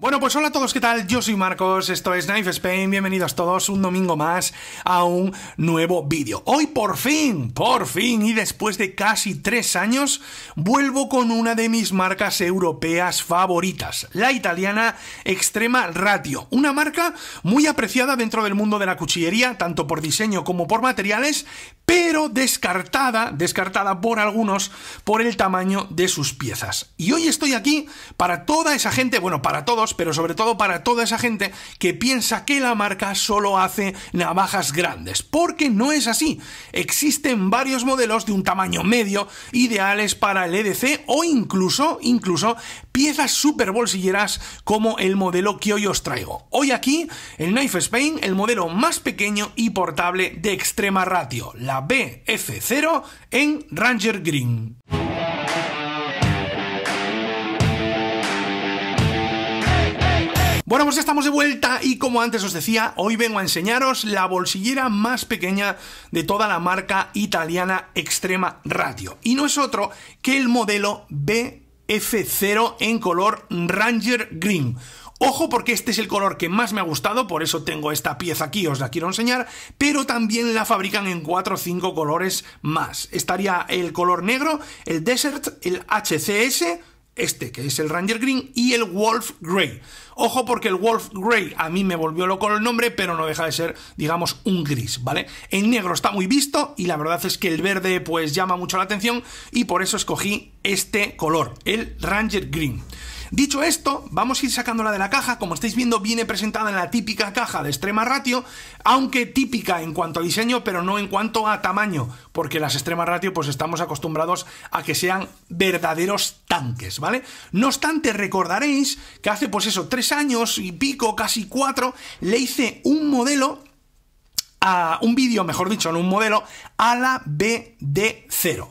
Bueno, pues hola a todos, ¿qué tal? Yo soy Marcos, esto es Knife Spain, bienvenidos todos un domingo más a un nuevo vídeo. Hoy por fin, por fin, y después de casi tres años, vuelvo con una de mis marcas europeas favoritas, la italiana Extrema Ratio, una marca muy apreciada dentro del mundo de la cuchillería, tanto por diseño como por materiales, pero descartada, descartada por algunos por el tamaño de sus piezas. Y hoy estoy aquí para toda esa gente, bueno, para todos, pero sobre todo para toda esa gente que piensa que la marca solo hace navajas grandes, porque no es así. Existen varios modelos de un tamaño medio ideales para el EDC o incluso, incluso piezas super bolsilleras como el modelo que hoy os traigo. Hoy aquí, el Knife Spain, el modelo más pequeño y portable de extrema ratio, la BF0 en Ranger Green. Bueno, pues ya estamos de vuelta y como antes os decía, hoy vengo a enseñaros la bolsillera más pequeña de toda la marca italiana Extrema Ratio. Y no es otro que el modelo BF0 en color Ranger Green. Ojo porque este es el color que más me ha gustado, por eso tengo esta pieza aquí, os la quiero enseñar, pero también la fabrican en 4 o 5 colores más. Estaría el color negro, el desert, el HCS, este que es el Ranger Green y el Wolf Grey. Ojo porque el Wolf Grey a mí me volvió loco el nombre, pero no deja de ser, digamos, un gris, ¿vale? El negro está muy visto y la verdad es que el verde pues llama mucho la atención y por eso escogí este color, el Ranger Green. Dicho esto, vamos a ir sacándola de la caja. Como estáis viendo, viene presentada en la típica caja de extrema ratio, aunque típica en cuanto a diseño, pero no en cuanto a tamaño, porque las extrema ratio pues estamos acostumbrados a que sean verdaderos tanques, ¿vale? No obstante, recordaréis que hace pues eso, tres años y pico, casi cuatro, le hice un modelo a un vídeo, mejor dicho, en un modelo a la BD0.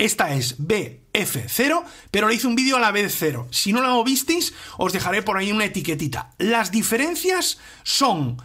Esta es BF0, pero le hice un vídeo a la de 0. Si no la visteis, os dejaré por ahí una etiquetita. Las diferencias son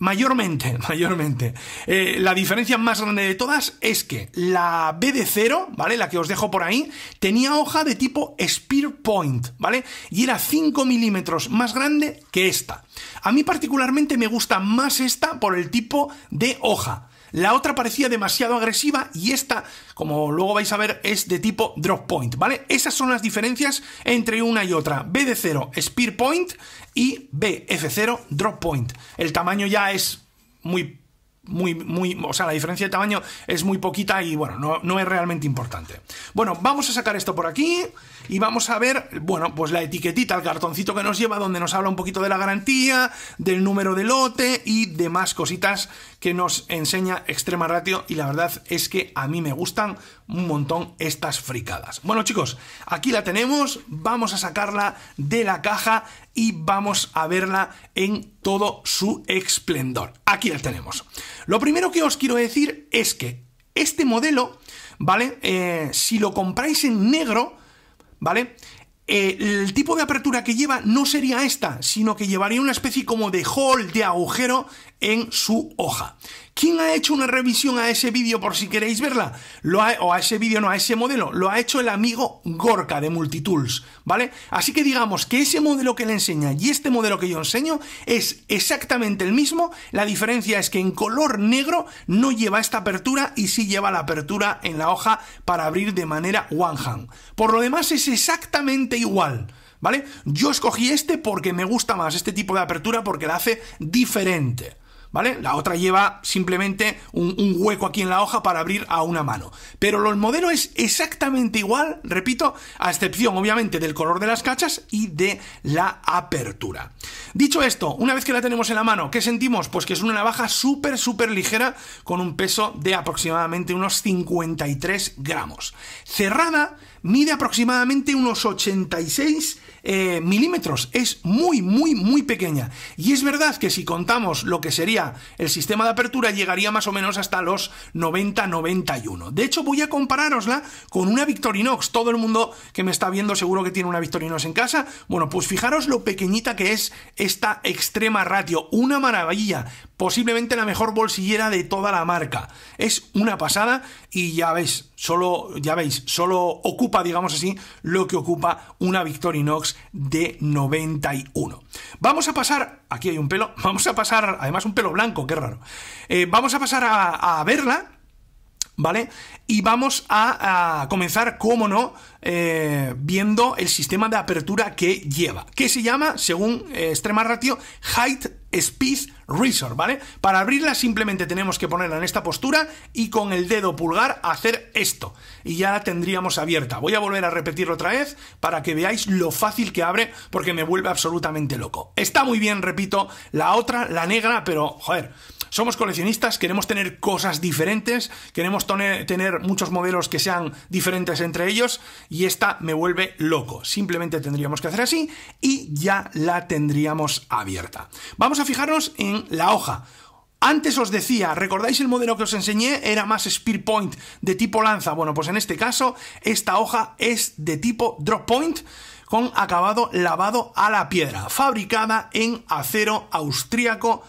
mayormente, mayormente. Eh, la diferencia más grande de todas es que la BD0, ¿vale? La que os dejo por ahí, tenía hoja de tipo Spear Point, ¿vale? Y era 5 milímetros más grande que esta. A mí particularmente me gusta más esta por el tipo de hoja. La otra parecía demasiado agresiva y esta, como luego vais a ver, es de tipo drop point, ¿vale? Esas son las diferencias entre una y otra. B de 0 Spear Point y BF0 Drop Point. El tamaño ya es muy muy, muy, o sea, la diferencia de tamaño es muy poquita y bueno, no, no, es realmente importante. Bueno, vamos a sacar esto por aquí y vamos a ver, bueno, pues la etiquetita, el cartoncito que nos lleva donde nos habla un poquito de la garantía, del número de lote y demás cositas que nos enseña Extrema Ratio y la verdad es que a mí me gustan un montón estas fricadas. Bueno chicos, aquí la tenemos, vamos a sacarla de la caja y vamos a verla en todo su esplendor. Aquí la tenemos. Lo primero que os quiero decir es que este modelo, ¿vale? Eh, si lo compráis en negro, ¿vale? Eh, el tipo de apertura que lleva no sería esta, sino que llevaría una especie como de hall, de agujero en su hoja. ¿Quién ha hecho una revisión a ese vídeo por si queréis verla? Lo o a ese vídeo, no, a ese modelo. Lo ha hecho el amigo Gorka de Multitools, ¿vale? Así que digamos que ese modelo que le enseña y este modelo que yo enseño es exactamente el mismo. La diferencia es que en color negro no lleva esta apertura y sí lleva la apertura en la hoja para abrir de manera one hand. Por lo demás es exactamente igual. ¿Vale? Yo escogí este porque me gusta más este tipo de apertura porque la hace diferente. La otra lleva simplemente un, un, hueco aquí en la hoja para abrir a una mano. Pero el modelo es exactamente igual, repito, a excepción obviamente del color de las cachas y de la apertura. Dicho esto, una vez que la tenemos en la mano, ¿qué sentimos? Pues que es una navaja súper, súper ligera con un peso de aproximadamente unos 53 gramos. Cerrada mide aproximadamente unos 86 eh, milímetros. Es muy, muy, muy pequeña. Y es verdad que si contamos lo que sería el sistema de apertura, llegaría más o menos hasta los 90-91. De hecho, voy a compararosla con una Victorinox. Todo el mundo que me está viendo seguro que tiene una Victorinox en casa. Bueno, pues fijaros lo pequeñita que es esta extrema ratio. Una maravilla. Posiblemente la mejor bolsillera de toda la marca. Es una pasada y ya ves, solo, ya veis, solo ocupa, digamos así, lo que ocupa una Victorinox de 91. Vamos a pasar, aquí hay un pelo, vamos a pasar, además un pelo blanco, qué raro, eh, vamos a pasar a verla ¿vale? Y vamos a, comenzar, como no, eh, viendo el sistema de apertura que lleva, que se llama, según eh, Extrema Ratio, Height Speed Resort, ¿vale? Para abrirla simplemente tenemos que ponerla en esta postura y con el dedo pulgar hacer esto. Y ya la tendríamos abierta. Voy a volver a repetirlo otra vez para que veáis lo fácil que abre porque me vuelve absolutamente loco. Está muy bien, repito, la otra, la negra, pero, joder... Somos coleccionistas, queremos tener cosas diferentes, queremos tener muchos modelos que sean diferentes entre ellos y esta me vuelve loco. Simplemente tendríamos que hacer así y ya la tendríamos abierta. Vamos a fijarnos en la hoja. Antes os decía, ¿recordáis el modelo que os enseñé? Era más spear point de tipo lanza. Bueno, pues en este caso, esta hoja es de tipo drop point con acabado lavado a la piedra, fabricada en acero austríaco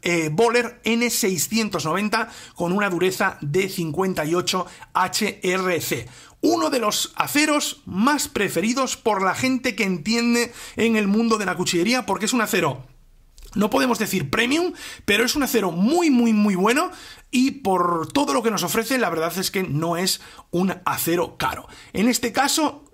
eh, Boller N690 con una dureza de 58 HRC. Uno de los aceros más preferidos por la gente que entiende en el mundo de la cuchillería porque es un acero no podemos decir premium, pero es un acero muy, muy, muy bueno y por todo lo que nos ofrece, la verdad es que no es un acero caro. En este caso,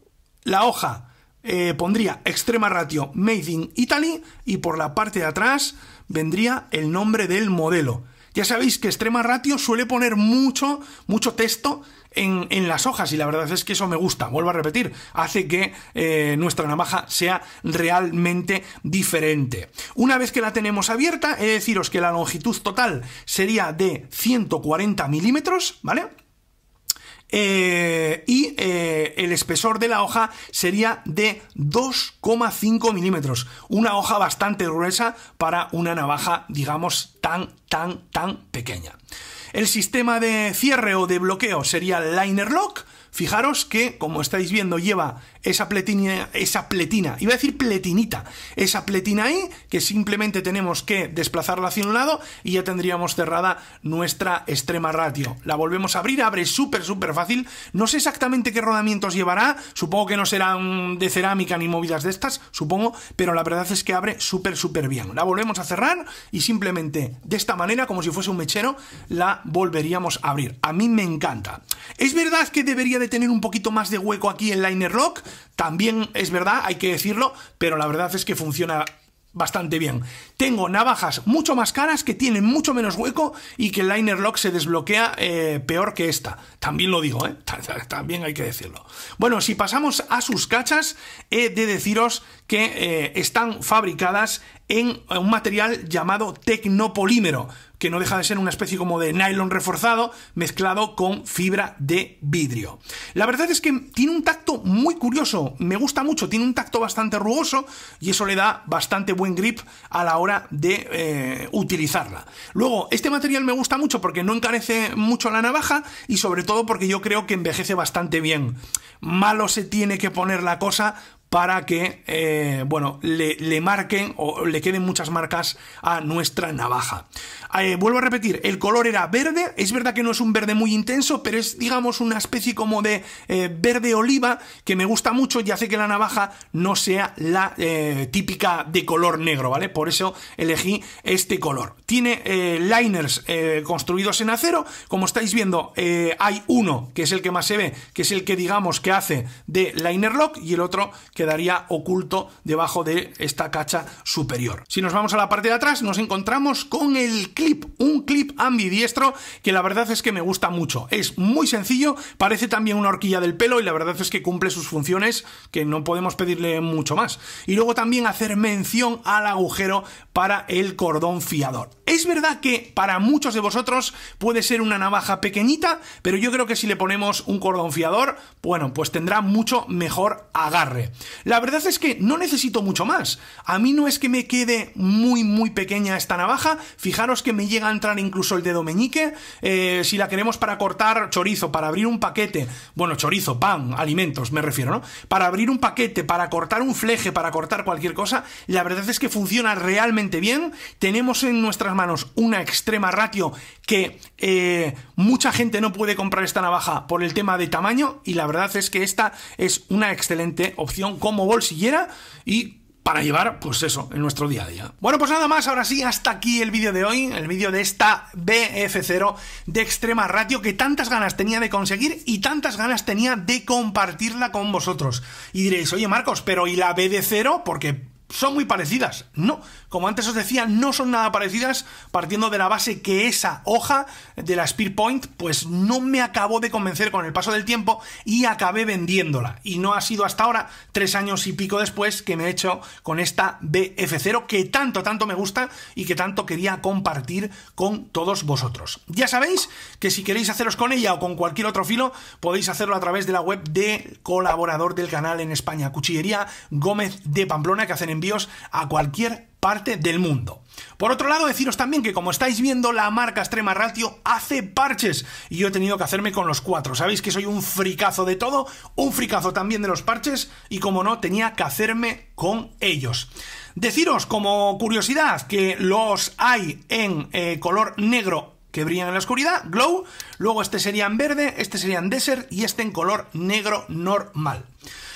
la hoja eh, pondría extrema ratio Made in Italy y por la parte de atrás vendría el nombre del modelo. Ya sabéis que Extrema Ratio suele poner mucho, mucho texto en, las hojas y la verdad es que eso me gusta, vuelvo a repetir, hace que eh, nuestra navaja sea realmente diferente. Una vez que la tenemos abierta, he de deciros que la longitud total sería de 140 milímetros, ¿vale? Eh, y eh, el espesor de la hoja sería de 2,5 milímetros, una hoja bastante gruesa para una navaja, digamos, tan, tan, tan pequeña. El sistema de cierre o de bloqueo sería liner lock, Fijaros que, como estáis viendo, lleva esa pletina, esa pletina, iba a decir pletinita, esa pletina ahí, que simplemente tenemos que desplazarla hacia un lado y ya tendríamos cerrada nuestra extrema ratio. La volvemos a abrir, abre súper, súper fácil. No sé exactamente qué rodamientos llevará, supongo que no serán de cerámica ni movidas de estas, supongo, pero la verdad es que abre súper, súper bien. La volvemos a cerrar y simplemente de esta manera, como si fuese un mechero, la volveríamos a abrir. A mí me encanta. Es verdad que debería de tener un poquito más de hueco aquí en Liner Lock, también es verdad, hay que decirlo, pero la verdad es que funciona bastante bien. Tengo navajas mucho más caras que tienen mucho menos hueco y que el liner lock se desbloquea eh, peor que esta. También lo digo, eh, también hay que decirlo. Bueno, si pasamos a sus cachas, he de deciros que eh, están fabricadas en un material llamado tecnopolímero, que no deja de ser una especie como de nylon reforzado mezclado con fibra de vidrio. La verdad es que tiene un tacto muy curioso, me gusta mucho, tiene un tacto bastante rugoso y eso le da bastante buen grip a la hora de eh, utilizarla. Luego, este material me gusta mucho porque no encarece mucho la navaja y sobre todo porque yo creo que envejece bastante bien. Malo se tiene que poner la cosa para que, eh, bueno, le, marquen o le queden muchas marcas a nuestra navaja. Eh, vuelvo a repetir, el color era verde, es verdad que no es un verde muy intenso, pero es, digamos, una especie como de eh, verde oliva que me gusta mucho y hace que la navaja no sea la típica de color negro, ¿vale? Por eso elegí este color. Tiene liners construidos en acero, como estáis viendo, hay uno que es el que más se ve, que es el que digamos que hace de liner lock y el otro que quedaría oculto debajo de esta cacha superior. Si nos vamos a la parte de atrás, nos encontramos con el clip, un clip ambidiestro que la verdad es que me gusta mucho. Es muy sencillo, parece también una horquilla del pelo y la verdad es que cumple sus funciones que no podemos pedirle mucho más. Y luego también hacer mención al agujero para el cordón fiador. Es verdad que para muchos de vosotros puede ser una navaja pequeñita, pero yo creo que si le ponemos un cordón fiador, bueno, pues tendrá mucho mejor agarre. La verdad es que no necesito mucho más. A mí no es que me quede muy, muy pequeña esta navaja. Fijaros que me llega a entrar incluso el dedo meñique. Eh, si la queremos para cortar chorizo, para abrir un paquete, bueno, chorizo, pan, alimentos, me refiero, ¿no? Para abrir un paquete, para cortar un fleje, para cortar cualquier cosa, la verdad es que funciona realmente bien. Tenemos en nuestras manos una extrema ratio que eh, mucha gente no puede comprar esta navaja por el tema de tamaño y la verdad es que esta es una excelente opción como bolsillera y para llevar, pues eso, en nuestro día a día. Bueno, pues nada más, ahora sí, hasta aquí el vídeo de hoy, el vídeo de esta BF0 de Extrema Ratio que tantas ganas tenía de conseguir y tantas ganas tenía de compartirla con vosotros. Y diréis, oye Marcos, pero ¿y la BD0? Porque son muy parecidas. No, como antes os decía, no son nada parecidas, partiendo de la base que esa hoja de la Spearpoint, pues no me acabó de convencer con el paso del tiempo y acabé vendiéndola. Y no ha sido hasta ahora, tres años y pico después, que me he hecho con esta BF0 que tanto, tanto me gusta y que tanto quería compartir con todos vosotros. Ya sabéis que si queréis haceros con ella o con cualquier otro filo, podéis hacerlo a través de la web de colaborador del canal en España, Cuchillería Gómez de Pamplona, que hacen en envíos a cualquier parte del mundo. Por otro lado, deciros también que como estáis viendo, la marca Extrema Ratio hace parches y yo he tenido que hacerme con los cuatro. Sabéis que soy un fricazo de todo, un fricazo también de los parches y como no, tenía que hacerme con ellos. Deciros como curiosidad que los hay en eh, color negro que brillan en la oscuridad, glow, luego este sería en verde, este sería en desert y este en color negro normal.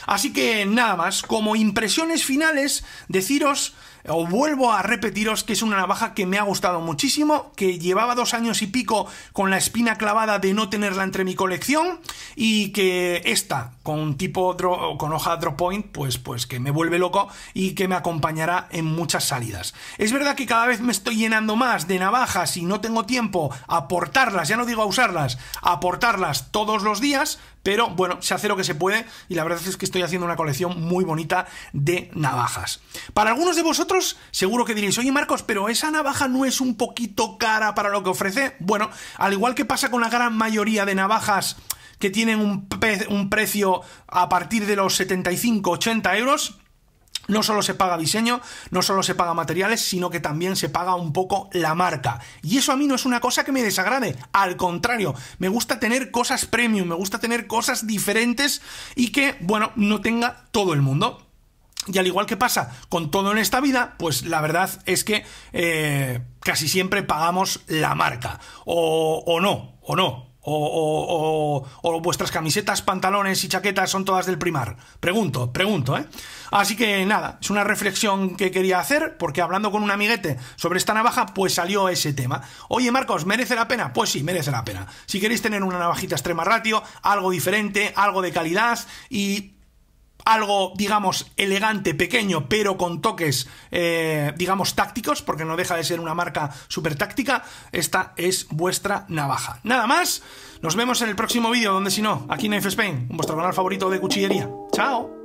Así que nada más, como impresiones finales, deciros eh, o vuelvo a repetiros que es una navaja que me ha gustado muchísimo, que llevaba dos años y pico con la espina clavada de no tenerla entre mi colección y que esta, con tipo con hoja drop point, pues, pues que me vuelve loco y que me acompañará en muchas salidas. Es verdad que cada vez me estoy llenando más de navajas y no tengo tiempo a portarlas, ya no digo a usarlas, a portarlas todos los días, pero bueno, se hace lo que se puede y la verdad es que estoy haciendo una colección muy bonita de navajas. Para algunos de vosotros seguro que diréis, oye Marcos, pero esa navaja no es un poquito cara para lo que ofrece. Bueno, al igual que pasa con la gran mayoría de navajas que tienen un, un precio a partir de los 75-80 euros, no solo se paga diseño, no solo se paga materiales, sino que también se paga un poco la marca. Y eso a mí no es una cosa que me desagrade, al contrario, me gusta tener cosas premium, me gusta tener cosas diferentes y que, bueno, no tenga todo el mundo. Y al igual que pasa con todo en esta vida, pues la verdad es que eh, casi siempre pagamos la marca. O, no, o no. O, o, vuestras camisetas, pantalones y chaquetas son todas del primar. Pregunto, pregunto, ¿eh? Así que nada, es una reflexión que quería hacer, porque hablando con un amiguete sobre esta navaja, pues salió ese tema. Oye, Marcos, ¿merece la pena? Pues sí, merece la pena. Si queréis tener una navajita extrema ratio, algo diferente, algo de calidad y algo, digamos, elegante, pequeño, pero con toques, eh, digamos, tácticos, porque no deja de ser una marca súper táctica, esta es vuestra navaja. Nada más, nos vemos en el próximo vídeo, donde si no, aquí en Knife Spain, vuestro canal favorito de cuchillería. ¡Chao!